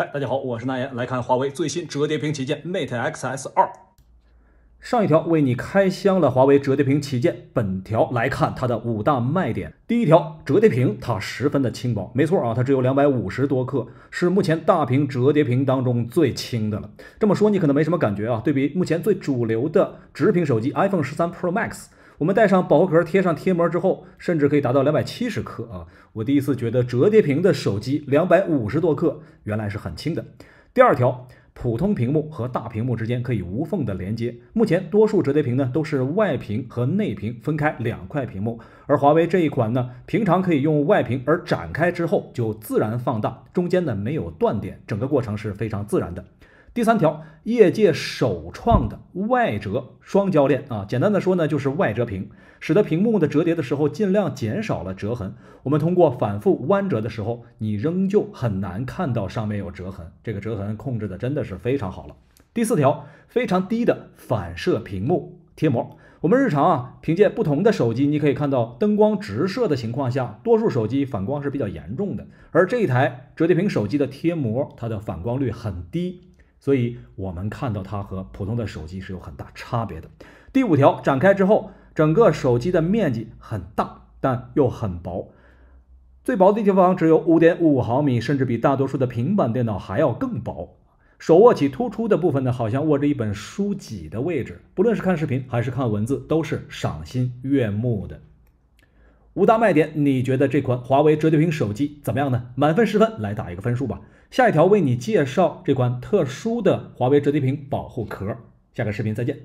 嗨，大家好，我是南岩，来看华为最新折叠屏旗舰 Mate Xs 二。上一条为你开箱了华为折叠屏旗舰，本条来看它的五大卖点。第一条，折叠屏它十分的轻薄，没错啊，它只有两百五十多克，是目前大屏折叠屏当中最轻的了。这么说你可能没什么感觉啊，对比目前最主流的直屏手机 iPhone 十三 Pro Max。我们带上保护壳，贴上贴膜之后，甚至可以达到两百七十克啊！我第一次觉得折叠屏的手机两百五十多克，原来是很轻的。第二条，普通屏幕和大屏幕之间可以无缝的连接。目前多数折叠屏呢都是外屏和内屏分开两块屏幕，而华为这一款呢，平常可以用外屏，而展开之后就自然放大，中间呢没有断点，整个过程是非常自然的。第三条，业界首创的外折双铰链啊，简单的说呢，就是外折屏，使得屏幕的折叠的时候尽量减少了折痕。我们通过反复弯折的时候，你仍旧很难看到上面有折痕，这个折痕控制的真的是非常好了。第四条，非常低的反射屏幕贴膜。我们日常啊，凭借不同的手机，你可以看到灯光直射的情况下，多数手机反光是比较严重的，而这一台折叠屏手机的贴膜，它的反光率很低。所以，我们看到它和普通的手机是有很大差别的。第五条展开之后，整个手机的面积很大，但又很薄。最薄的地方只有五点五毫米，甚至比大多数的平板电脑还要更薄。手握起突出的部分呢，好像握着一本书脊的位置。不论是看视频还是看文字，都是赏心悦目的。五大卖点，你觉得这款华为折叠屏手机怎么样呢？满分十分来打一个分数吧。下一条为你介绍这款特殊的华为折叠屏保护壳。下个视频再见。